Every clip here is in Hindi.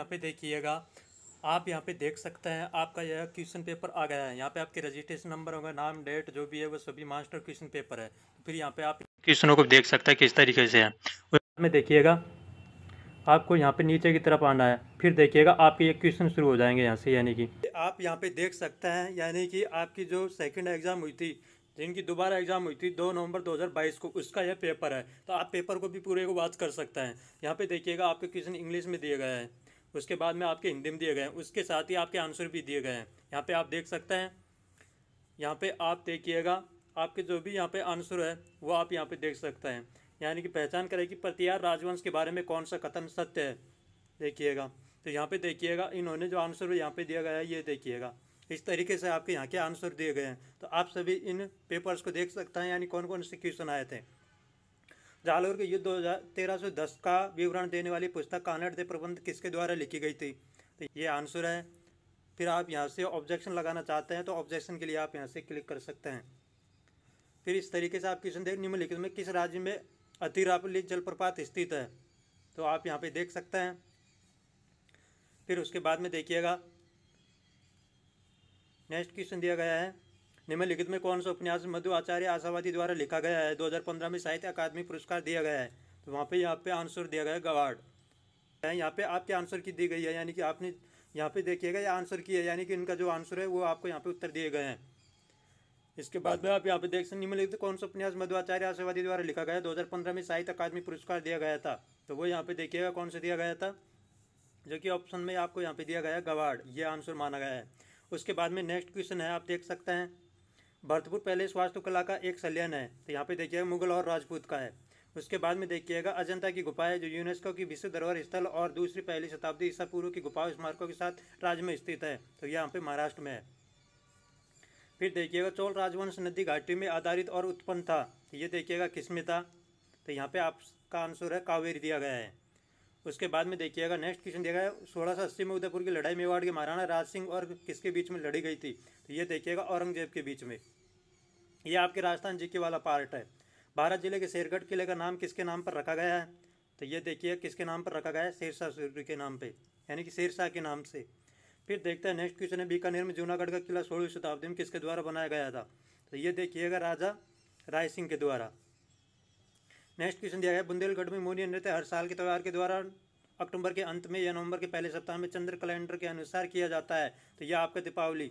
यहाँ पे देखिएगा आप यहाँ पे देख सकते हैं आपका यह क्वेश्चन पेपर आ गया है यहाँ पे आपके रजिस्ट्रेशन नंबर होगा नाम डेट जो भी है वो सभी मास्टर क्वेश्चन पेपर है तो फिर यहाँ पे आप क्वेश्चनों को देख सकते हैं किस तरीके से है में देखिएगा आपको यहाँ पे नीचे की तरफ आना है फिर देखिएगा आपके ये क्वेश्चन शुरू हो जाएंगे यहाँ से यानी कि आप यहाँ पे देख सकते हैं यानी कि आपकी जो सेकंड एग्ज़ाम हुई थी जिनकी दोबारा एग्ज़ाम हुई थी दो नवंबर 2022 को उसका यह पेपर है तो आप पेपर को भी पूरे को बात कर सकते हैं यहाँ पे देखिएगा आपके क्वेश्चन इंग्लिश में दिए गए हैं उसके बाद में आपके हिंदी में दिए गए हैं उसके साथ ही आपके आंसर भी दिए गए हैं यहाँ पे आप देख सकते हैं यहाँ पे आप देखिएगा आपके जो भी यहाँ पे आंसर है वो आप यहाँ पे देख सकते हैं यानी कि पहचान करें कि प्रतियार राजवंश के बारे में कौन सा कथन सत्य है देखिएगा तो यहाँ पर देखिएगा इन्होंने जो आंसर यहाँ पर दिया गया है ये देखिएगा इस तरीके से आपके यहाँ के आंसर दिए गए हैं तो आप सभी इन पेपर्स को देख सकते हैं यानी कौन कौन से क्वेश्चन आए थे जालौर के युद्ध दो तेरह दस का विवरण देने वाली पुस्तक कानड़ से प्रबंध किसके द्वारा लिखी गई थी तो ये आंसर है फिर आप यहाँ से ऑब्जेक्शन लगाना चाहते हैं तो ऑब्जेक्शन के लिए आप यहाँ से क्लिक कर सकते हैं फिर इस तरीके से आप क्वेश्चन देख निम्नलिखित में किस राज्य में अतिरापली जलप्रपात स्थित है तो आप यहाँ पर देख सकते हैं फिर उसके बाद में देखिएगा नेक्स्ट क्वेश्चन दिया गया है निम्नलिखित में कौन सा उपन्यास मधु आचार्य आशावादी द्वारा लिखा गया है 2015 में साहित्य अकादमी पुरस्कार दिया गया है तो वहाँ पे यहाँ पे आंसर दिया गया है गवाड यहाँ पे आपके आंसर की दी गई है यानी कि आपने यहाँ पे देखिएगा या आंसर की है यानी कि इनका जो आंसर है वो आपको यहाँ पे उत्तर दिए गए हैं इसके बाद में आप यहाँ पे देख सकते निम्नलिखित कौन सा उपन्यास मधु आचार्य आशावादी द्वारा लिखा गया दो में साहित्य अकादमी पुरस्कार दिया गया था तो वो यहाँ पे देखिएगा कौन सा दिया गया था जो कि ऑप्शन में आपको यहाँ पे दिया गया गवाड ये आंसर माना गया है उसके बाद में नेक्स्ट क्वेश्चन है आप देख सकते हैं भरतपुर पहले स्वास्थ्य कला का एक सल्यान है तो यहाँ पे देखिएगा मुगल और राजपूत का है उसके बाद में देखिएगा अजंता की गुफा है जो यूनेस्को की विश्व धरोहर स्थल और दूसरी पहली शताब्दी ईसा पूर्व की गुफा स्मारकों के साथ राज्य में स्थित है तो यहाँ पे महाराष्ट्र में है फिर देखिएगा चोल राजवंश नदी घाटी में आधारित और उत्पन्न था तो ये देखिएगा किस्मिता तो यहाँ पे आपका आंसर है कावेरी दिया गया है उसके बाद में देखिएगा नेक्स्ट क्वेश्चन देखा है सोलह में उदयपुर की लड़ाई मेवाड़ के महाराणा राज सिंह और किसके बीच में लड़ी गई थी तो ये देखिएगा औरंगजेब के बीच में ये आपके राजस्थान जी के वाला पार्ट है भारत जिले के शेरगढ़ किले का नाम किसके नाम पर रखा गया है तो ये देखिए किसके नाम पर रखा गया है शेरशाह सूर्य के नाम पर यानी कि शेरशाह के नाम से फिर देखते हैं नेक्स्ट क्वेश्चन है बीकानेर में जूनागढ़ का किला सोलहवीं शताब्दी में किसके द्वारा बनाया गया था तो ये देखिएगा राजा राय सिंह के द्वारा नेक्स्ट क्वेश्चन दिया है बुंदेलगढ़ में मोनिया नृत्य हर साल के त्यौहार के दौरान अक्टूबर के अंत में या नवंबर के पहले सप्ताह में चंद्र कैलेंडर के अनुसार किया जाता है तो यह आपका दीपावली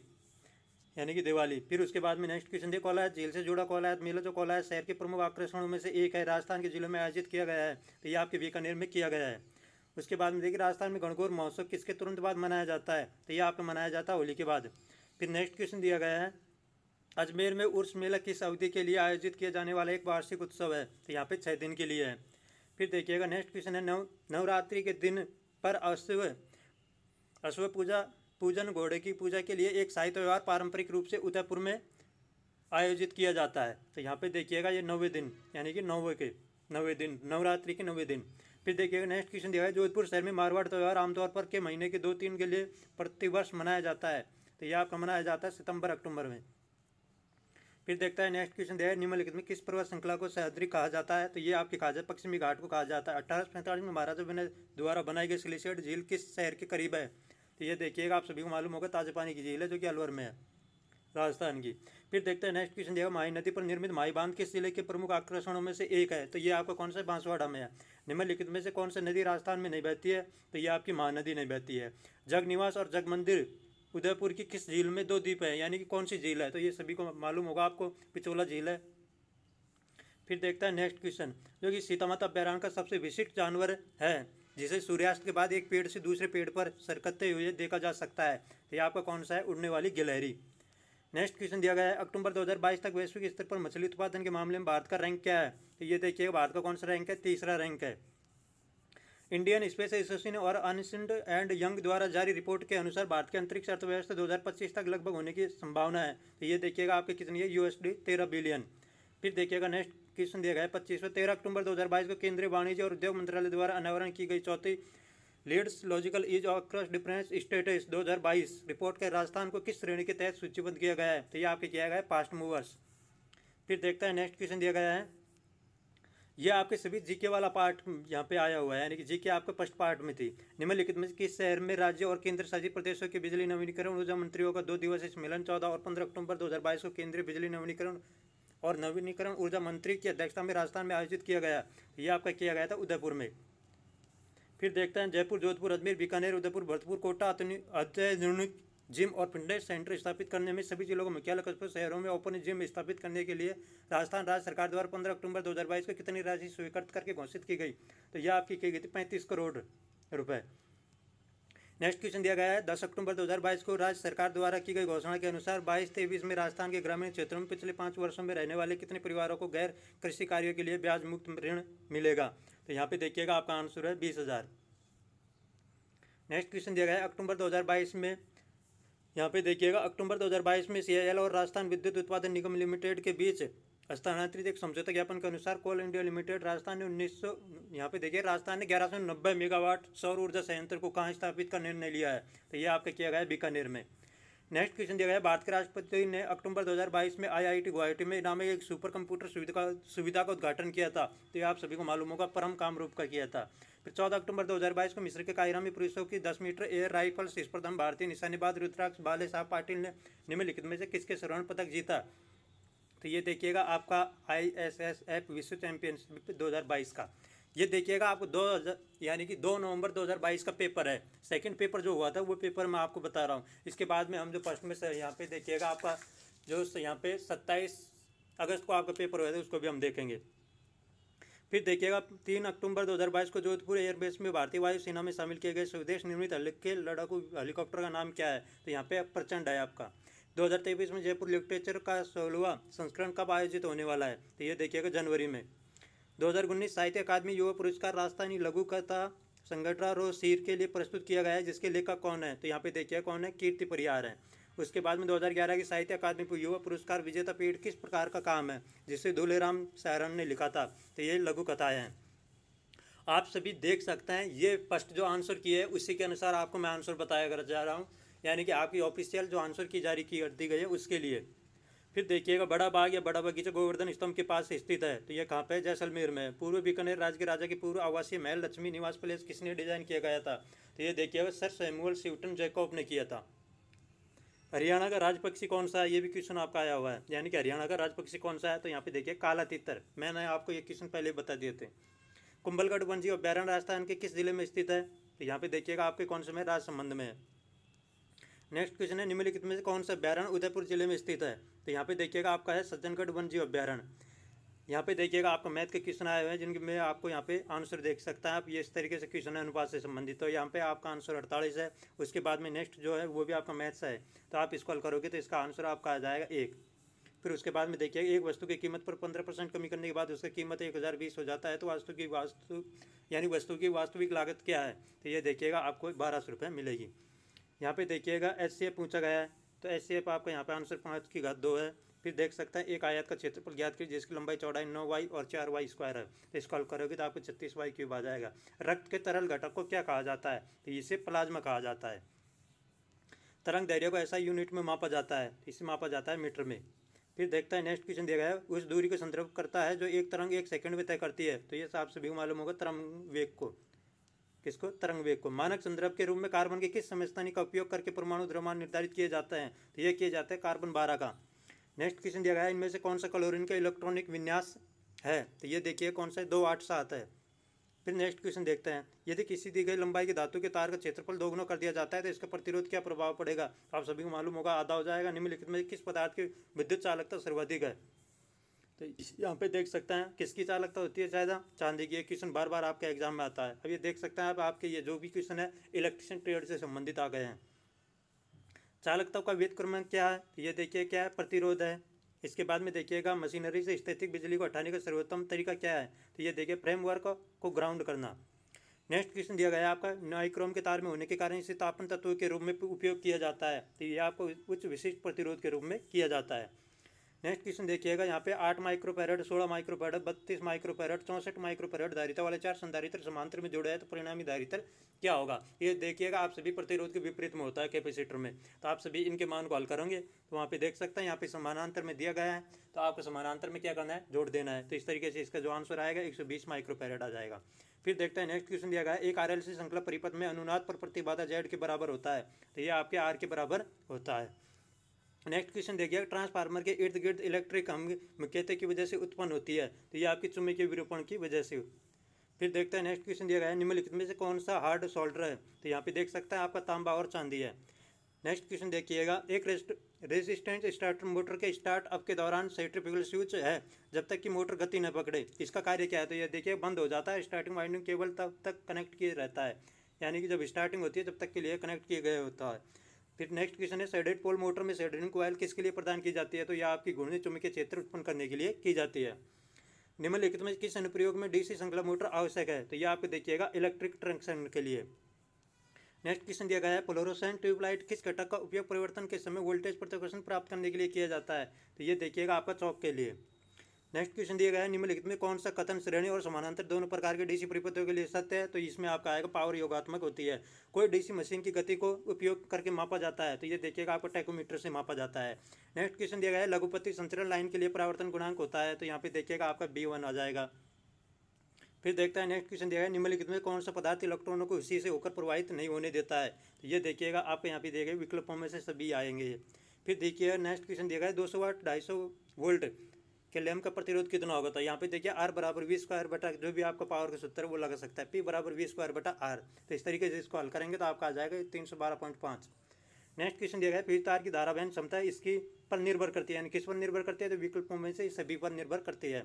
यानी कि दिवाली फिर उसके बाद में नेक्स्ट क्वेश्चन दिया है झील से जुड़ा है मेला जो है शहर के प्रमुख आकर्षणों में से एक है राजस्थान के जिलों में आयोजित किया गया है तो यह आपके बीकानेर में किया गया है उसके बाद में देखिए राजस्थान में गणगौर महोत्सव किसके तुरंत बाद मनाया जाता है तो यह आपका मनाया जाता है होली के बाद फिर नेक्स्ट क्वेश्चन दिया गया है अजमेर में उर्स मेला किस अवधि के लिए आयोजित किया जाने वाला एक वार्षिक उत्सव है तो यहाँ पे छः दिन के लिए है फिर देखिएगा नेक्स्ट क्वेश्चन है नव नवरात्रि के दिन पर अश्व अश्व पूजा पूजन घोड़े की पूजा के लिए एक शाही त्यौहार पारंपरिक रूप से उदयपुर में आयोजित किया जाता है तो यहाँ पे देखिएगा ये नौवे दिन यानी कि नौवे के नौवे दिन नवरात्रि के नौवे दिन फिर देखिएगा नेक्स्ट क्वेश्चन दिया है जोधपुर शहर में मारवाड़ त्यौहार आमतौर पर के महीने के दो तीन के लिए प्रतिवर्ष मनाया जाता है तो यह आपका मनाया जाता है सितंबर अक्टूबर में फिर देखता है नेक्स्ट क्वेश्चन दिया है निम्नलिखित में किस पर्वत श्रृंखला को सहद्री कहा जाता है तो ये आपके कहा जाता है पश्चिमी घाट को कहा जाता है अठारह में महाराजा बने द्वारा बनाई गई ग्लेशियर झील किस शहर के करीब है तो ये देखिएगा आप सभी को मालूम होगा ताजे पानी की झील है जो कि अलवर में है राजस्थान की फिर देखते हैं नेक्स्ट क्वेश्चन दिया माई नदी पर निर्मित माई बांध किस जिले के प्रमुख आकर्षणों में से एक है तो ये आपका कौन सा बांसवाड़ा में है निम्नलिखित में से कौन सा नदी राजस्थान में नहीं बहती है तो ये आपकी महानदी नहीं बहती है जग निवास और जग मंदिर उदयपुर की किस झील में दो द्वीप है यानी कि कौन सी झील है तो ये सभी को मालूम होगा आपको पिचोला झील है फिर देखता है नेक्स्ट क्वेश्चन जो कि सीता माता अभ्यारण्य का सबसे विशिष्ट जानवर है जिसे सूर्यास्त के बाद एक पेड़ से दूसरे पेड़ पर सरकते हुए देखा जा सकता है तो ये आपका कौन सा है उड़ने वाली गिलहरी नेक्स्ट क्वेश्चन दिया गया है अक्टूबर 2022 तक वैश्विक स्तर पर मछली उत्पादन के मामले में भारत का रैंक क्या है तो ये देखिए भारत का कौन सा रैंक है तीसरा रैंक है इंडियन स्पेस एसोसिएशन और अनसिंड एंड यंग द्वारा जारी रिपोर्ट के अनुसार भारत की अंतरिक्ष अर्थव्यवस्था 2025 तक लगभग होने की संभावना है तो ये देखिएगा आपके कितनी है यूएसडी तेरह बिलियन फिर देखिएगा नेक्स्ट क्वेश्चन दिया गया है पच्चीस तेरह अक्टूबर दो को केंद्रीय वाणिज्य और उद्योग मंत्रालय द्वारा अनावरण की गई चौथी LEADS logistics ease across different states 2022 report के राजस्थान को किस श्रेणी के तहत सूचीबद्ध किया गया है तो ये आपके किया गया है पास्ट मूवर्स फिर देखता है नेक्स्ट क्वेश्चन दिया गया है यह आपके सभी जीके वाला पार्ट यहाँ पे आया हुआ है यानी कि जीके आपके फर्स्ट पार्ट में थी निम्नलिखित में किस शहर में राज्य और केंद्र शासित प्रदेशों के बिजली नवीनीकरण ऊर्जा मंत्रियों का दो दिवसीय सम्मेलन चौदह और पंद्रह अक्टूबर 2022 को केंद्रीय बिजली नवीनीकरण और नवीनीकरण ऊर्जा मंत्री की अध्यक्षता में राजस्थान में आयोजित किया गया यह आपका किया गया था उदयपुर में फिर देखते हैं जयपुर जोधपुर अजमेर बीकानेर उदयपुर भरतपुर कोटा अत्याधुनिक जिम और फिटनेस सेंटर स्थापित करने में सभी जिलों को मुख्यालय कस्बों तो शहरों में ओपन जिम स्थापित करने के लिए राजस्थान राज्य सरकार द्वारा पंद्रह अक्टूबर दो को कितनी राशि स्वीकृत करके घोषित की गई तो यह आपकी की गई थी पैंतीस करोड़ रुपये नेक्स्ट क्वेश्चन दिया गया है दस अक्टूबर 2022 को राज्य सरकार द्वारा की गई घोषणा के अनुसार 22 तेईस में राजस्थान के ग्रामीण क्षेत्रों में पिछले पाँच वर्षों में रहने वाले कितने परिवारों को गैर कृषि कार्यों के लिए ब्याज मुक्त ऋण मिलेगा तो यहाँ पे देखिएगा आपका आंसर है बीस हजार नेक्स्ट क्वेश्चन दिया गया है अक्टूबर दो में यहाँ पे देखिएगा अक्टूबर 2022 में सीआईएल और राजस्थान विद्युत उत्पादन निगम लिमिटेड के बीच स्थानांतरित एक समझौता ज्ञापन के अनुसार कोल इंडिया लिमिटेड राजस्थान ने उन्नीस सौ यहाँ पे देखिए राजस्थान ने ग्यारह मेगावाट सौर ऊर्जा संयंत्र को कहाँ स्थापित का निर्णय लिया है तो ये आपका किया गया है बीकानेर में नेक्स्ट क्वेश्चन दिया गया भारत के राष्ट्रपति ने अक्टूबर 2022 में आईआईटी गुवाहाटी में नामक एक सुपर कंप्यूटर सुविधा का सुविधा का उद्घाटन किया था तो ये आप सभी को मालूम होगा परम रूप का किया था चौदह अक्टूबर 2022 को मिस्र के कायरा में पुरुषों की दस मीटर एयर राइफल्स स्पर्धा में भारतीय निशानेबाज रुद्राक्ष बाले साहब पाटिल ने निम्नलिखित में से किसके स्वर्ण पदक जीता तो ये देखिएगा आपका आई एस एस एफ विश्व चैंपियनशिप बाईस का ये देखिएगा आपको दो यानी कि दो नवंबर 2022 का पेपर है सेकंड पेपर जो हुआ था वो पेपर मैं आपको बता रहा हूँ इसके बाद में हम जो फर्स्ट में सर यहाँ पे देखिएगा आपका जो यहाँ पे 27 अगस्त को आपका पेपर हुआ था उसको भी हम देखेंगे फिर देखिएगा तीन अक्टूबर 2022 को जोधपुर एयरबेस में भारतीय वायुसेना में शामिल किए गए स्वदेश निर्मित हल्के लड़ाकू हेलीकॉप्टर का नाम क्या है तो यहाँ पे प्रचंड है आपका 2023 में जयपुर लिटरेचर का सोलवा संस्करण कब आयोजित होने वाला है तो ये देखिएगा जनवरी में दो साहित्य अकादमी युवा पुरस्कार राजस्थानी लघु कथा संगठरा रो सीर के लिए प्रस्तुत किया गया है जिसके लेखक कौन है तो यहाँ पे देखिए कौन है कीर्ति परिहार है उसके बाद में 2011 की साहित्य अकादमी युवा पुरस्कार विजेता पीठ किस प्रकार का काम है जिसे धूलेराम सहरन ने लिखा था तो ये लघु कथाएँ हैं आप सभी देख सकते हैं ये फर्स्ट जो आंसर की है उसी के अनुसार आपको मैं आंसर बताया कर जा रहा हूँ यानी कि आपकी ऑफिशियल जो आंसर की जारी की दी गई है उसके लिए फिर देखिएगा बड़ा बाग या बड़ा बगीचा गोवर्धन स्तंभ के पास स्थित है तो यह कहाँ पे जैसलमेर में पूर्व बीकानेर राज्य के राजा के पूर्व आवासीय महल लक्ष्मी निवास प्लेस किसने डिजाइन किया गया था तो ये देखिएगा सर सैमुअल सिवटन जैकॉब ने किया था हरियाणा का राजपक्षी कौन सा है ये भी क्वेश्चन आपका आया हुआ है यानी कि हरियाणा का राजपक्षी कौन सा है तो यहाँ पे देखिए काला तितर मैंने आपको ये क्वेश्चन पहले बता दिए थे कुंभलगढ़ वन जी अभ्यारण राजस्थान के किस जिले में स्थित है तो यहाँ पे देखिएगा आपके कौन से में राज संबंध में है नेक्स्ट क्वेश्चन है निम्नलिखित में से कौन सा अभ्यारण उदयपुर जिले में स्थित है तो यहाँ पे देखिएगा आपका है सज्जनगढ़ वन और अभ्यारण यहाँ पे देखिएगा आपको मैथ के क्वेश्चन आए हुए हैं जिनके में आपको यहाँ पे आंसर देख सकता है आप ये इस तरीके से क्वेश्चन अनुपात से संबंधित तो यहाँ पे आपका आंसर अड़तालीस है उसके बाद में नेक्स्ट जो है वो भी आपका मैथ्स है तो आप इसको हल करोगे तो इसका आंसर आपका आ जाएगा एक फिर उसके बाद में देखिए एक वस्तु की कीमत पर पंद्रह परसेंट कमी करने के बाद उसकी कीमत एक हज़ार बीस हो जाता है तो वास्तु की वास्तु यानी वस्तु की वास्तविक लागत क्या है तो ये देखिएगा आपको बारह सौ रुपये मिलेगी यहाँ पे देखिएगा एस सी एफ पूछा गया है तो एस सी एफ आपका यहाँ पे आंसर पाँच की घात दो है फिर देख सकते हैं एक आयत का क्षेत्रफल ज्ञात कीजिए जिसकी लंबाई चौड़ाई नौ वाई और चार वाई स्क्वायर है तो स्कॉल करोगे तो आपको छत्तीस वाई क्यूब आ जाएगा रक्त के तरल घटक को क्या कहा जाता है तो इसे प्लाज्मा कहा जाता है तरंग धैर्य को ऐसा यूनिट में मापा जाता है इसे मापा जाता है मीटर में फिर देखता है नेक्स्ट क्वेश्चन दिया गया है उस दूरी को संदर्भ करता है जो एक तरंग एक सेकंड में तय करती है तो ये आप सभी मालूम होगा तरंग वेग को किसको तरंग वेग को मानक संदर्भ के रूप में कार्बन के किस समस्थानी का उपयोग करके परमाणु द्रव्यमान निर्धारित किए जाते हैं तो ये किए जाते हैं कार्बन बारह का नेक्स्ट क्वेश्चन दिया गया है इनमें से कौन सा क्लोरीन का इलेक्ट्रॉनिक विन्यास है तो ये देखिए कौन सा है दो आठ सा आता है फिर नेक्स्ट क्वेश्चन देखते हैं यदि किसी दी गई लंबाई के धातु के तार का क्षेत्रफल दोगुना कर दिया जाता है तो इसका प्रतिरोध क्या प्रभाव पड़ेगा तो आप सभी को मालूम होगा आधा हो जाएगा निम्नलिखित में किस पदार्थ की विद्युत चालकता सर्वाधिक है तो यहाँ पे देख सकते हैं किसकी चालकता होती है ज्यादा चांदी की ये क्वेश्चन बार बार आपके एग्जाम में आता है अब ये देख सकते हैं आप आपके ये जो भी क्वेश्चन है इलेक्ट्रिशियन ट्रेड से संबंधित आ गए हैं चालकता का वित्त क्रमांक क्या है तो ये देखिए क्या है प्रतिरोध है इसके बाद में देखिएगा मशीनरी से स्थितिक बिजली को हटाने का सर्वोत्तम तरीका क्या है तो ये देखिए फ्रेमवर्क को ग्राउंड करना नेक्स्ट क्वेश्चन दिया गया है आपका नाइक्रोम के तार में होने के कारण इसे तापन तत्व के रूप में उपयोग किया जाता है तो ये आपको उच्च विशिष्ट प्रतिरोध के रूप में किया जाता है नेक्स्ट क्वेश्चन देखिएगा यहाँ पे आठ माइक्रोपैरड सोलह माइक्रोपैरड बत्तीस माइक्रोपैरड चौंसठ माइक्रोपैरड धारिता वाले चार संधारित्र समांतर में जुड़े हैं तो परिणामी धारित्र क्या होगा ये देखिएगा आप सभी प्रतिरोध के विपरीत में होता है कैपेसिटर में तो आप सभी इनके मान को हल करेंगे तो वहाँ पे देख सकते हैं यहाँ पे समानांतर में दिया गया है तो आपको समानांतर में क्या करना है जोड़ देना है तो इस तरीके से इसका जो आंसर आएगा एक सौ बीस आ जाएगा फिर देखते हैं नेक्स्ट क्वेश्चन दिया गया एक आर एल सी संकल्प परिपथ में अनुनाद पर प्रतिबाधा जेड के बराबर होता है तो ये आपके आर के बराबर होता है नेक्स्ट क्वेश्चन देखिए ट्रांसफार्मर के इर्द गिर्द इलेक्ट्रिक मुख्यतः की वजह से उत्पन्न होती है तो ये आपकी चुम्बकीय विरूपण की वजह से फिर देखते हैं नेक्स्ट क्वेश्चन दिया गया है निम्नलिखित में से कौन सा हार्ड सोल्डर है तो यहाँ पे देख सकते हैं आपका तांबा और चांदी है नेक्स्ट क्वेश्चन देखिएगा एक रेजिस्टेंट स्टार्टर मोटर के स्टार्ट अप के दौरान सेट्रिपिकल स्विच है जब तक कि मोटर गति न पकड़े इसका कार्य क्या है तो यह देखिए बंद हो जाता है स्टार्टिंग वाइंडिंग केबल तब तक कनेक्ट किए रहता है यानी कि जब स्टार्टिंग होती है तब तक के लिए कनेक्ट किया गया होता है फिर नेक्स्ट क्वेश्चन है सेडेड पोल मोटर में साइड्रिन कोयल किसके लिए प्रदान की जाती है तो यह आपकी घूर्णी के क्षेत्र उत्पन्न करने के लिए की जाती है निम्नलिखित में किस अनुप्रयोग में डीसी श्रृंखला मोटर आवश्यक है तो यह आप देखिएगा इलेक्ट्रिक ट्रंक्शन के लिए नेक्स्ट क्वेश्चन दिया गया है फ्लोरोसेंट ट्यूबलाइट किस घटक का उपयोग परिवर्तन के समय वोल्टेज प्रतिकर्षण प्राप्त करने के लिए किया जाता है तो ये देखिएगा आपका चौक के लिए नेक्स्ट क्वेश्चन दिया गया है निम्नलिखित में कौन सा कथन श्रेणी और समानांतर दोनों प्रकार के डीसी परिपथों के लिए सत्य है तो इसमें आपका आएगा पावर योगात्मक होती है कोई डीसी मशीन की गति को उपयोग करके मापा जाता है तो ये देखिएगा आपको टेकोमीटर से मापा जाता है नेक्स्ट क्वेश्चन दिया गया है लघुपति संचरण लाइन के लिए परावर्तन गुणांक होता है तो यहाँ पे देखिएगा आपका बी वन आ जाएगा फिर देखता है नेक्स्ट क्वेश्चन दिया गया निम्नलिखित में कौन सा पदार्थ इलेक्ट्रॉनों को उसी से होकर प्रवाहित नहीं होने देता है तो ये देखिएगा आपको यहाँ पे देखिए विकल्पों में से सभी आएंगे फिर देखिए नेक्स्ट क्वेश्चन दिया गया है दो सौ वाट ढाई सौ वोल्ट कि लेम का प्रतिरोध कितना होगा तो यहाँ पे देखिए आर बराबर वी स्क्वायर बटा जो भी आपका पावर का सूत्र है वो लगा सकता है पी बराबर वी स्क्वायर बटा आर तो इस तरीके से इसको हल करेंगे तो आपका आ जाएगा तीन सौ बारह पॉइंट पाँच नेक्स्ट क्वेश्चन दिया गया पीड़ित तार की धारा बहन क्षमता इसकी पर निर्भर करती है यानी किस पर निर्भर करती है तो विकल्प में से सभी पर निर्भर करती है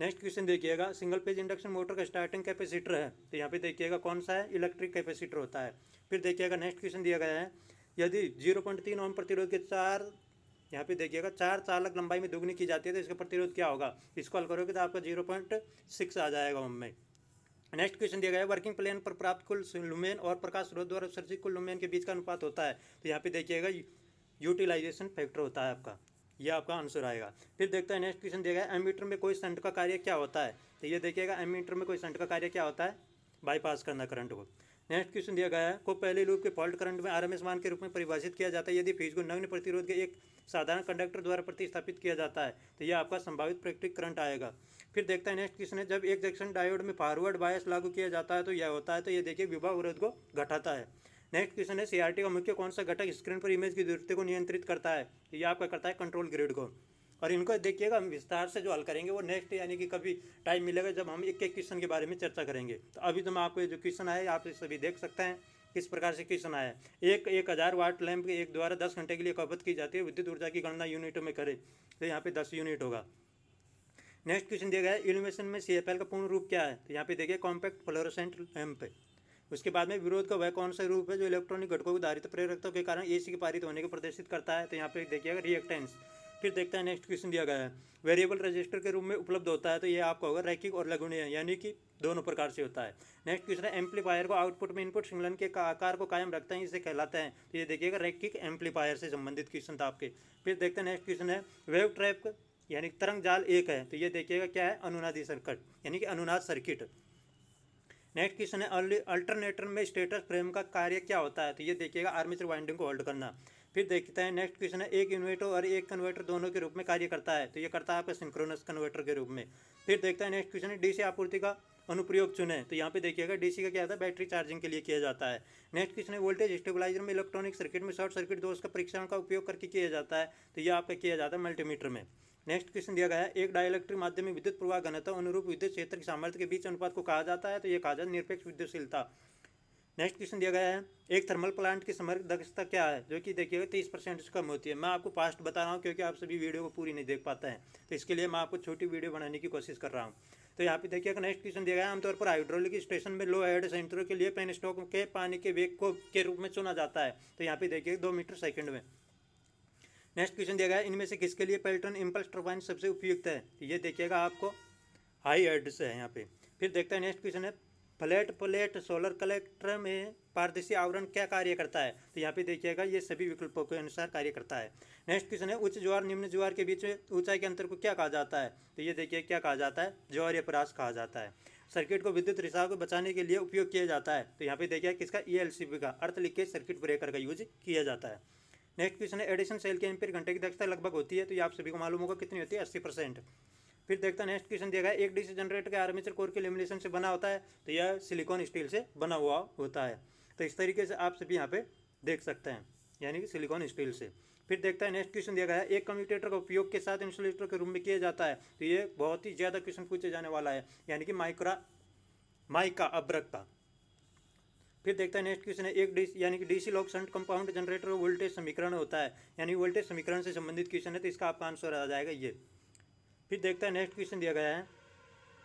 नेक्स्ट क्वेश्चन देखिएगा सिंगल पेज इंडक्शन मोटर का स्टार्टिंग कैपेसिटर है तो यहाँ पे देखिएगा कौन सा है इलेक्ट्रिक कैपेसिटर होता है फिर देखिएगा नेक्स्ट क्वेश्चन दिया गया है यदि जीरो पॉइंट तीन ओम प्रतिरोध के चार यहाँ पे देखिएगा चार चालक लंबाई में दुगनी की जाती है तो इसका प्रतिरोध क्या होगा इसको हल करोगे तो आपका जीरो पॉइंट सिक्स आ जाएगा उनमें नेक्स्ट क्वेश्चन दिया गया है वर्किंग प्लेन पर प्राप्त कुल लुमेन और प्रकाश स्रोत द्वारा उत्सर्जित कुल लुमेन के बीच का अनुपात होता है तो यहाँ पे देखिएगा यूटिलाइजेशन फैक्टर होता है आपका यह आपका आंसर आएगा फिर देखते हैं नेक्स्ट क्वेश्चन दिया गया है एमीटर में कोई संट का कार्य क्या होता है तो ये देखिएगा एमीटर में कोई संट का कार्य क्या होता है बाईपास करना करंट को नेक्स्ट क्वेश्चन दिया गया है को पहले लूप के फॉल्ट करंट में आरएमएस मान के रूप में परिभाषित किया जाता है यदि फ्यूज को नग्न प्रतिरोध के एक साधारण कंडक्टर द्वारा प्रतिस्थापित किया जाता है तो यह आपका संभावित प्रैक्टिक करंट आएगा फिर देखता है नेक्स्ट क्वेश्चन है जब एक जंक्शन डायोड में फॉरवर्ड बायस लागू किया जाता है तो यह होता है तो ये देखिए विवाह अवरोध को घटाता है नेक्स्ट क्वेश्चन है सीआरटी का मुख्य कौन सा घटक स्क्रीन पर इमेज की दूरते को नियंत्रित करता है तो ये आपका करता है कंट्रोल ग्रिड को और इनको देखिएगा हम विस्तार से जो हल करेंगे वो नेक्स्ट यानी कि कभी टाइम मिलेगा जब हम एक एक क्वेश्चन के बारे में चर्चा करेंगे तो अभी तो मैं आपको जो क्वेश्चन आए आप सभी देख सकते हैं किस प्रकार से क्वेश्चन आया एक एक हज़ार वाट लैम्प एक द्वारा दस घंटे के लिए खपत की जाती है विद्युत ऊर्जा की गणना यूनिटों में करें तो यहाँ पे दस यूनिट होगा नेक्स्ट क्वेश्चन दिया गया है इनोवेशन में सी का पूर्ण रूप क्या है तो यहाँ पे देखिए कॉम्पैक्ट फ्लोरोसेंट लैम्प है उसके बाद में विरोध का वह कौन सा रूप है जो इलेक्ट्रॉनिक घटकों को धारित प्रेरकता के कारण ए के पारित होने को प्रदर्शित करता है तो यहाँ पे देखिएगा रिएक्टेंस फिर देखते हैं नेक्स्ट क्वेश्चन दिया गया है वेरिएबल रजिस्टर के रूप में उपलब्ध होता है तो ये आपका होगा रैखिक और लघुणीय यानी कि दोनों प्रकार से होता है नेक्स्ट क्वेश्चन है एम्पलीफायर को आउटपुट में इनपुट सिंगलन के आकार को कायम रखते हैं इसे कहलाते हैं तो ये देखिएगा रैखिक एम्पलीफायर से संबंधित क्वेश्चन था आपके फिर देखते हैं नेक्स्ट क्वेश्चन है वेव ट्रैप यानी तरंग जाल एक है तो ये देखिएगा क्या है अनुनादी सर्किट यानी कि अनुनाद सर्किट नेक्स्ट क्वेश्चन है अल्टरनेटर में स्टेटस फ्रेम का कार्य क्या होता है तो ये देखिएगा आर्मेचर वाइंडिंग को होल्ड करना फिर देखते हैं नेक्स्ट क्वेश्चन है एक इन्वेटर और एक कन्वर्टर दोनों के रूप में कार्य करता है तो ये करता है आपका सिंक्रोनस कन्वर्टर के रूप में फिर देखता है नेक्स्ट क्वेश्चन है डीसी आपूर्ति का अनुप्रयोग चुने तो यहाँ पे देखिएगा डीसी का क्या था बैटरी चार्जिंग के लिए किया जाता है नेक्स्ट क्वेश्चन है वोल्टेज स्टेबलाइजर में इलेक्ट्रॉनिक सर्किट में शॉर्ट सर्किट दोष का परीक्षण का उपयोग करके किया जाता है तो यह आपका किया जाता है मल्टीमीटर में नेक्स्ट क्वेश्चन दिया गया है एक डायलेक्ट्रिक माध्यम में विद्युत प्रवाह घनता अनुरूप विद्युत क्षेत्र की सामर्थ्य के बीच अनुपात को कहा जाता है तो ये कहा जाता है निरपेक्ष विद्युतशीलता नेक्स्ट क्वेश्चन दिया गया है एक थर्मल प्लांट की समर्थ दक्षता क्या है जो कि देखिएगा तीस परसेंट से कम होती है मैं आपको पास्ट बता रहा हूँ क्योंकि आप सभी वीडियो को पूरी नहीं देख पाते हैं तो इसके लिए मैं आपको छोटी वीडियो बनाने की कोशिश कर रहा हूँ तो यहाँ पे देखिएगा नेक्स्ट क्वेश्चन दिया गया आमतौर पर हाइड्रोलिक स्टेशन में लो एड सेंटरों के लिए पेन स्टॉक के पानी के वेग को के रूप में चुना जाता है तो यहाँ पे देखिएगा दो मीटर सेकंड में नेक्स्ट क्वेश्चन दिया गया है इनमें से किसके लिए पेल्टन इम्पल्स टर्बाइन सबसे उपयुक्त है ये देखिएगा आपको हाई एड से है यहाँ पे फिर देखते हैं नेक्स्ट क्वेश्चन है फ्लैट प्लेट सोलर कलेक्टर में पारदर्शी आवरण क्या कार्य करता है तो यहाँ पे देखिएगा ये सभी विकल्पों के अनुसार कार्य करता है नेक्स्ट क्वेश्चन है उच्च ज्वार निम्न ज्वार के बीच में ऊंचाई के अंतर को क्या कहा जाता है तो ये देखिए क्या कहा जाता है ज्वार या परास कहा जाता है सर्किट को विद्युत रिसाव को बचाने के लिए उपयोग किया जाता है तो यहाँ पे देखिए किसका ई e का अर्थ लीकेज सर्किट ब्रेकर का यूज किया जाता है नेक्स्ट क्वेश्चन है एडिशन सेल के एम्पियर घंटे की दक्षता लगभग होती है तो ये आप सभी को मालूम होगा कितनी होती है अस्सी परसेंट फिर देखते हैं नेक्स्ट क्वेश्चन दिया गया एक डीसी जनरेटर के आर्मेचर कोर के लेमिनेशन से बना होता है तो यह सिलिकॉन स्टील से बना हुआ होता है तो इस तरीके से आप सभी यहाँ पे देख सकते हैं यानी कि सिलिकॉन स्टील से फिर देखता है नेक्स्ट क्वेश्चन दिया गया है एक कम्यूटेटर का उपयोग के साथ इंसुलेटर के रूम में किया जाता है तो ये बहुत ही ज़्यादा क्वेश्चन पूछे जाने वाला है यानी कि माइक्रा माइका अब्रक का फिर देखता है नेक्स्ट क्वेश्चन है एक डी यानी कि DC long shunt compound generator voltage समीकरण होता है यानी वोल्टेज समीकरण से संबंधित क्वेश्चन है तो इसका आपका आंसर आ जाएगा ये फिर देखते हैं नेक्स्ट क्वेश्चन दिया गया है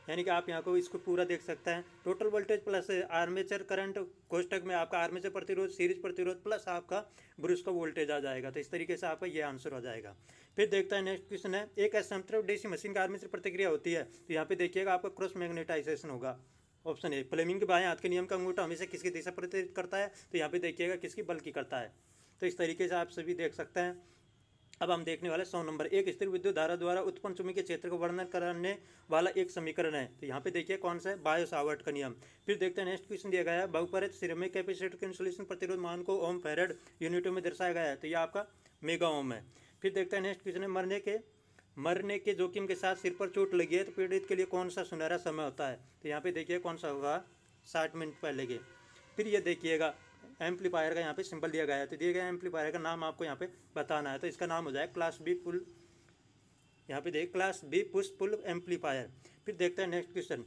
यानी कि आप यहाँ को इसको पूरा देख सकते हैं total voltage plus armature current कोष्टक में आपका आर्मेचर प्रतिरोध सीरीज प्रतिरोध प्लस आपका ब्रुश का वोल्टेज आ जाएगा तो इस तरीके से आपका ये आंसर हो जाएगा फिर देखता है नेक्स्ट क्वेश्चन है एक ऐसा डीसी मशीन का आर्मेचर प्रतिक्रिया होती है तो यहाँ पे देखिएगा आपका क्रॉस मैग्नेटाइजेशन होगा ऑप्शन ए फ्लेमिंग के बाएँ हाथ के नियम का अंगूठा हमेशा किसकी दिशा प्रतिरित करता है तो यहाँ पे देखिएगा किसकी बल की करता है तो इस तरीके से आप सभी देख सकते हैं अब हम देखने वाले सौ नंबर एक स्थिर विद्युत धारा द्वारा उत्पन्न के क्षेत्र को वर्णन करने वाला एक समीकरण है तो यहाँ पे देखिए कौन सा है बायो सावर्ट का नियम फिर देखते हैं नेक्स्ट क्वेश्चन दिया गया है बहुपरित सिरेमिक कैपेसिटर के इंसुलेशन प्रतिरोध मान को ओम फेरेड यूनिटों में दर्शाया गया है तो यह आपका मेगा ओम है फिर देखते हैं नेक्स्ट क्वेश्चन है मरने के मरने के जोखिम के साथ सिर पर चोट लगी है तो पीड़ित के लिए कौन सा सुनहरा समय होता है तो यहाँ पे देखिए कौन सा होगा साठ मिनट पहले के फिर ये देखिएगा एम्पलीफायर का यहाँ पे सिंबल दिया गया है तो दिए गए एम्पलीफायर का नाम आपको यहाँ पे बताना है तो इसका नाम हो जाए क्लास बी पुल यहाँ पे देख class B push pull amplifier फिर देखते हैं नेक्स्ट क्वेश्चन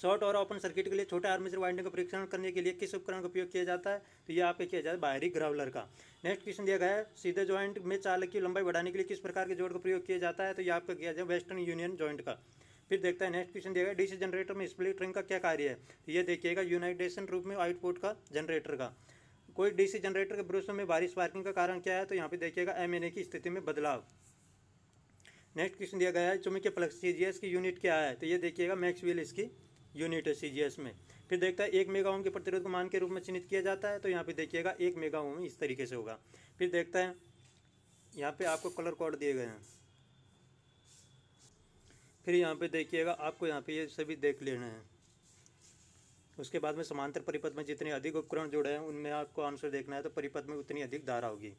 शॉर्ट और ओपन सर्किट के लिए छोटे आर्मेचर वाइंडिंग का परीक्षण करने के लिए किस उपकरण का उपयोग किया जाता है तो ये आपके किया जाता है बाहरी ग्रावलर का नेक्स्ट क्वेश्चन दिया गया है सीधे जॉइंट में चालक की लंबाई बढ़ाने के लिए किस प्रकार के जोड़ का प्रयोग किया जाता है तो ये आपका किया जाए वेस्टर्न यूनियन जॉइंट का फिर देखता है नेक्स्ट क्वेश्चन दिया गया डीसी जनरेटर में स्प्लिट रिंग का क्या कार्य है तो ये देखिएगा यूनाइटेशन रूप में आउटपुट का जनरेटर का कोई डीसी जनरेटर के ब्रुश में बारिश पार्किंग का कारण क्या है तो यहाँ पे देखिएगा एम की स्थिति में बदलाव नेक्स्ट क्वेश्चन दिया गया है चुम्बकीय प्लग सी की यूनिट क्या है तो ये देखिएगा मैक्सवेल इसकी यूनिट है सी में फिर देखता है एक मेगा ओम के प्रतिरोध को मान के रूप में चिन्हित किया जाता है तो यहाँ पे देखिएगा एक मेगा ओम इस तरीके से होगा फिर देखता है यहाँ पे आपको कलर कोड दिए गए हैं फिर यहाँ पे देखिएगा आपको यहाँ पे ये सभी देख लेना है उसके बाद में समांतर परिपथ में जितने अधिक उपकरण जुड़े हैं उनमें आपको आंसर देखना है तो परिपथ में उतनी अधिक धारा होगी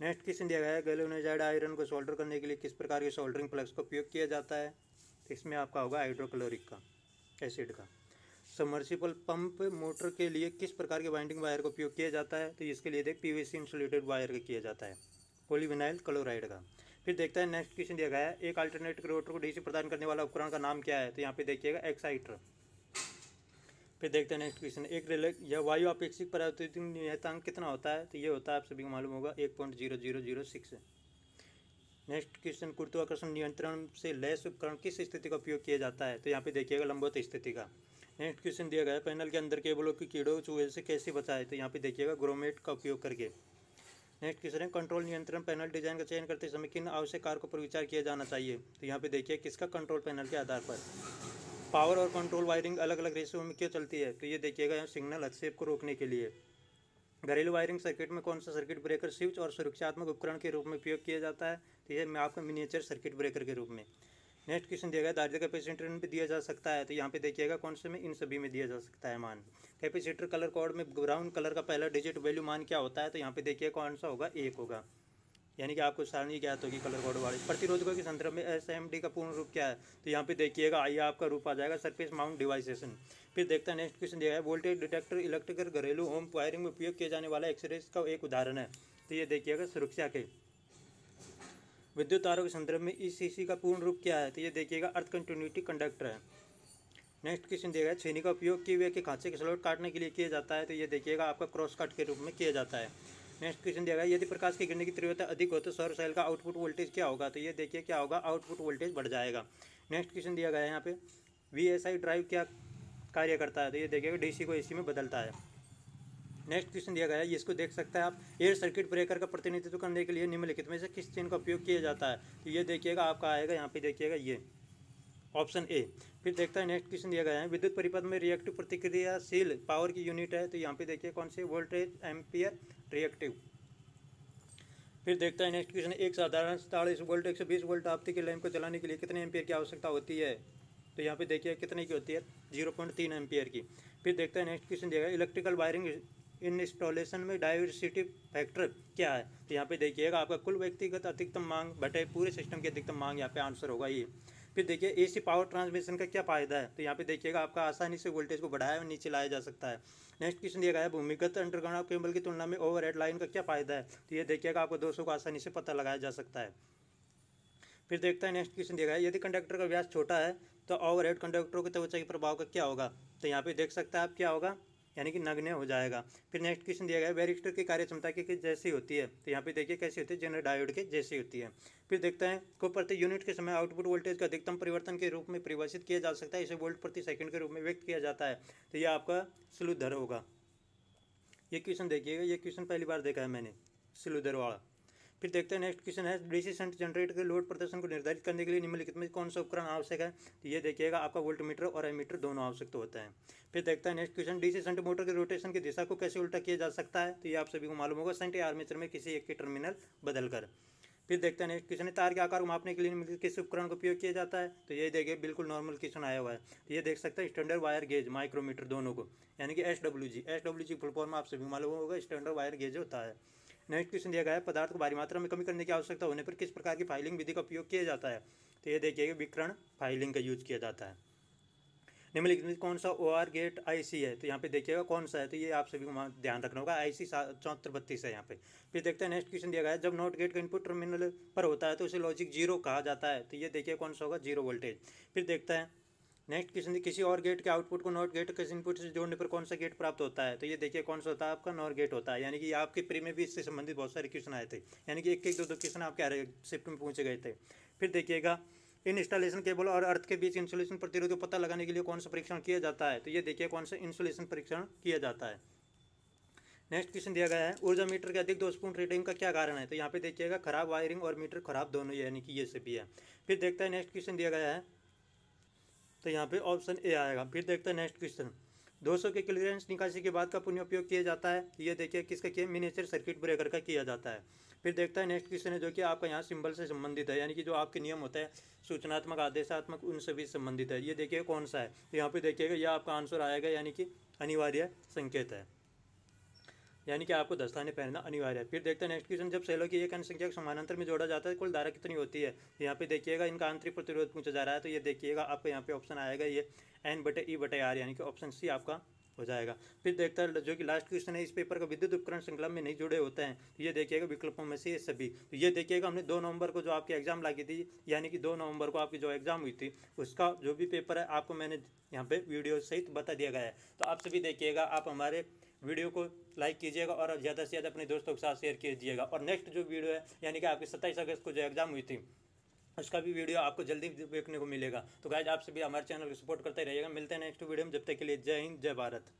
नेक्स्ट क्वेश्चन दिया गया है गैलोनाइजाइड आयरन को सोल्डर करने के लिए किस प्रकार के सोल्डरिंग प्लग्स का उपयोग किया जाता है तो इसमें आपका होगा हाइड्रोक्लोरिक का एसिड का समर्सिबल पंप मोटर के लिए किस प्रकार के वाइंडिंग वायर का उपयोग किया जाता है तो इसके लिए देख पीवीसी इंसुलेटेड वायर का किया जाता है पोलीविनाइल क्लोराइड का फिर देखता है नेक्स्ट क्वेश्चन दिया गया है एक अल्टरनेट रोटर को डीसी प्रदान करने वाला उपकरण का नाम क्या है तो यहाँ पे देखिएगा एक्साइटर फिर देखते हैं नेक्स्ट क्वेश्चन एक रेल यह वायु अपेक्षित परावर्तित नियतांक कितना होता है तो ये होता है आप सभी को मालूम होगा एक point zero zero zero six next question गुरुत्वाकर्षण नियंत्रण से लैस उपकरण किस स्थिति का उपयोग किया जाता है तो यहाँ पे देखिएगा लंबोत स्थिति का नेक्स्ट क्वेश्चन दिया गया है पैनल के अंदर केबलों की कीड़ों चूहे से कैसे बचाए तो यहाँ पे देखिएगा ग्रोमेट का उपयोग करके नेक्स्ट क्वेश्चन है कंट्रोल नियंत्रण पैनल डिजाइन का चयन करते समय किन आवश्यक कारकों पर विचार किया जाना चाहिए तो यहाँ पे देखिए किसका कंट्रोल पैनल के आधार पर पावर और कंट्रोल वायरिंग अलग अलग रेशियो में क्यों चलती है तो ये देखिएगा यहाँ सिग्नल अक्षेप को रोकने के लिए घरेलू वायरिंग सर्किट में कौन सा सर्किट ब्रेकर स्विच और सुरक्षात्मक उपकरण के रूप में उपयोग किया जाता है तो ये मैं आपका मिनिएचर सर्किट ब्रेकर के रूप में नेक्स्ट क्वेश्चन दिया गया दार्जिलिंग कैपेसिटर में दिया जा सकता है तो यहाँ पे देखिएगा कौन से में इन सभी में दिया जा सकता है मान कैपेसिटर कलर कोड में ब्राउन कलर का पहला डिजिट वैल्यू मान क्या होता है तो यहाँ पे देखिए कौन सा होगा एक होगा यानी कि आपको सारणी क्या होगी कलर कोड वाली प्रतिरोधकों के संदर्भ में एस एम डी का पूर्ण रूप क्या है तो यहाँ पे देखिएगा आइए आपका रूप आ जाएगा सरफेस माउंट डिवाइसेशन फिर देखता है नेक्स्ट क्वेश्चन दिया है वोल्टेज डिटेक्टर इलेक्ट्रिकल घरेलू होम वायरिंग में उपयोग किया जाने वाला एक्सरेस का एक उदाहरण है तो ये देखिएगा सुरक्षा के विद्युत तारों के संदर्भ में ई सी सी का पूर्ण रूप क्या है तो ये देखिएगा अर्थ कंटिन्यूटी कंडक्टर है नेक्स्ट क्वेश्चन दिया गया छेनी का उपयोग किए हुए के खांचे के स्लॉट काटने के लिए किया जाता है तो ये देखिएगा आपका क्रॉस कट के रूप में किया जाता है नेक्स्ट क्वेश्चन दिया गया यदि प्रकाश की गिरने की तीव्रता अधिक हो तो सौर सेल का आउटपुट वोल्टेज क्या होगा तो ये देखिए क्या होगा आउटपुट वोल्टेज बढ़ जाएगा नेक्स्ट क्वेश्चन दिया गया है यहाँ पे वी ड्राइव क्या कार्य करता है तो ये देखिएगा डी को ए में बदलता है नेक्स्ट क्वेश्चन दिया गया है इसको देख सकते हैं आप एयर सर्किट ब्रेकर का प्रतिनिधित्व करने के लिए निम्नलिखित में से किस चीन का उपयोग किया जाता है तो ये देखिएगा आपका आएगा यहाँ पे देखिएगा ये ऑप्शन ए फिर देखता है नेक्स्ट क्वेश्चन दिया गया है विद्युत परिपथ में रिएक्टिव प्रतिक्रियाशील पावर की यूनिट है तो यहाँ पे देखिए कौन से वोल्टेज एम्पियर रिएक्टिव फिर देखता है नेक्स्ट क्वेश्चन एक साधारण चालीस वोल्ट एक सौ बीस वोल्ट आपती की लैम्प को जलाने के लिए कितने एम्पियर की आवश्यकता होती है तो यहाँ पे देखिए कितने की होती है जीरो पॉइंट तीन एम्पियर की फिर देखते हैं नेक्स्ट क्वेश्चन दिया गया इलेक्ट्रिकल वायरिंग इंस्टॉलेशन में डाइवर्सिटी फैक्टर क्या है तो यहाँ पे देखिएगा आपका कुल व्यक्तिगत अधिकतम मांग बटे पूरे सिस्टम की अधिकतम मांग यहाँ पे आंसर होगा ये फिर देखिए एसी पावर ट्रांसमिशन का क्या फायदा है तो यहाँ पे देखिएगा आपका आसानी से वोल्टेज को बढ़ाया और नीचे लाया जा सकता है नेक्स्ट क्वेश्चन दिया गया है भूमिगत अंडरग्राउंड केबल की तुलना में ओवरहेड लाइन का क्या फायदा है तो ये देखिएगा आपको दोस्तों को आसानी से पता लगाया जा सकता है फिर देखता है नेक्स्ट क्वेश्चन दिया गया यदि कंडक्टर का व्यास छोटा है तो ओवरहेड कंडक्टरों के त्वचा के प्रभाव का क्या होगा तो यहाँ पे देख सकते हैं आप क्या होगा यानी कि नग्न हो जाएगा फिर नेक्स्ट क्वेश्चन दिया गया वेरिस्टर की कार्य क्षमता के जैसी होती है तो यहाँ पे देखिए कैसी होती है जनरल डायोड के जैसी होती है फिर देखते हैं को प्रति यूनिट के समय आउटपुट वोल्टेज का अधिकतम परिवर्तन के रूप में परिभाषित किया जा सकता है इसे वोल्ट प्रति सेकंड के रूप में व्यक्त किया जाता है तो यह आपका स्लू होगा ये क्वेश्चन देखिएगा ये क्वेश्चन पहली बार देखा है मैंने स्लू वाला फिर देखते हैं नेक्स्ट क्वेश्चन है सेंट जनरेटर के लोड प्रदर्शन को निर्धारित करने के लिए निम्नलिखित में कौन सा उपकरण आवश्यक है तो ये देखिएगा आपका वोल्ट मीटर और एमीटर दोनों आवश्यक तो होता है फिर देखते हैं next question DC shunt motor के रोटेशन की दिशा को कैसे उल्टा किया जा सकता है तो ये आप सभी को मालूम होगा सेंट आर्मेचर में किसी एक के टर्मिनल बदलकर फिर देखते हैं नेक्स्ट क्वेश्चन तार के आकार को मापने के लिए किस उपकरण का उपयोग किया जाता है तो ये देखिए बिल्कुल नॉर्मल क्वेश्चन आया हुआ है तो ये देख सकते हैं स्टैंडर्ड वायर गेज माइक्रोमीटर दोनों को यानी कि S W G S W G full form आप सभी मालूम होगा स्टैंडर्ड वायर गेज होता है नेक्स्ट क्वेश्चन दिया गया है पदार्थ को भारी मात्रा में कमी करने की आवश्यकता होने पर किस प्रकार की फाइलिंग विधि का उपयोग किया जाता है तो ये देखिए विकरण फाइलिंग का यूज किया जाता है निम्नलिखित में कौन सा ओ आर गेट आई सी है तो यहाँ पे देखिएगा कौन सा है तो ये आप सभी को ध्यान रखना होगा आई सी चौहत्तर बत्तीस है यहाँ पे फिर देखते हैं नेक्स्ट क्वेश्चन दिया गया है जब नोट गेट का इनपुट टर्मिनल पर होता है तो उसे लॉजिक जीरो कहा जाता है तो ये देखिए कौन सा होगा जीरो वोल्टेज फिर देखते हैं नेक्स्ट क्वेश्चन किसी और गेट के आउटपुट को नॉट गेट किस इनपुट से जोड़ने पर कौन सा गेट प्राप्त होता है तो ये देखिए कौन सा होता है आपका नॉर गेट होता है यानी कि आपके प्री में भी इससे संबंधित बहुत सारे क्वेश्चन आए थे यानी कि एक एक दो दो क्वेश्चन आपके शिफ्ट में पूछे गए थे फिर देखिएगा इन इंस्टॉलेशन केबल और अर्थ के बीच इंसुलेशन प्रतिरोध को पता लगाने के लिए कौन सा परीक्षण किया जाता है तो ये देखिए कौन सा इंसुलेशन परीक्षण किया जाता है नेक्स्ट क्वेश्चन दिया गया है ऊर्जा मीटर के अधिक दोषपूर्ण रीडिंग का क्या कारण है तो यहाँ पे देखिएगा खराब वायरिंग और मीटर खराब दोनों यानी कि ये सभी है फिर देखता है नेक्स्ट क्वेश्चन दिया गया है तो यहाँ पे ऑप्शन ए आएगा फिर देखते हैं नेक्स्ट क्वेश्चन 200 के क्लियरेंस निकासी के बाद का पुण्य उपयोग किया जाता है ये देखिए किसका किया मिनेचर सर्किट ब्रेकर का किया जाता है फिर देखता है नेक्स्ट क्वेश्चन है जो कि आपका यहाँ सिंबल से संबंधित है यानी कि जो आपके नियम होते हैं सूचनात्मक आदेशात्मक उनसे भी संबंधित है ये देखिए कौन सा है तो यहाँ पे देखिएगा यह आपका आंसर आएगा यानी कि अनिवार्य संकेत है यानी कि आपको दस्ताने पहनना अनिवार्य है फिर देखते हैं नेक्स्ट क्वेश्चन जब सेलों की एक अन्य संख्या समानांतर में जोड़ा जाता है कुल धारा कितनी होती है तो यहाँ पे देखिएगा इनका आंतरिक प्रतिरोध पूछा जा रहा है तो ये देखिएगा आपको यहाँ पे ऑप्शन आएगा ये एन बटे ई e बटे आर यानी कि ऑप्शन सी आपका हो जाएगा फिर देखता है जो कि लास्ट क्वेश्चन है इस पेपर का विद्युत उपकरण श्रृंखला में नहीं जुड़े होते हैं तो ये देखिएगा विकल्पों में से ये सभी तो ये देखिएगा हमने दो नवंबर को जो आपकी एग्जाम लगी थी यानी कि दो नवंबर को आपकी जो एग्जाम हुई थी उसका जो भी पेपर है आपको मैंने यहाँ पे वीडियो सहित बता दिया गया है तो आप सभी देखिएगा आप हमारे वीडियो को लाइक कीजिएगा और ज़्यादा से ज़्यादा अपने दोस्तों के साथ शेयर कीजिएगा और नेक्स्ट जो वीडियो है यानी कि आपकी सत्ताईस अगस्त को जो एग्ज़ाम हुई थी उसका भी वीडियो आपको जल्दी देखने को मिलेगा तो गाइज आप सभी हमारे चैनल को सपोर्ट करते रहिएगा मिलते हैं नेक्स्ट वीडियो में जब तक के लिए जय हिंद जय भारत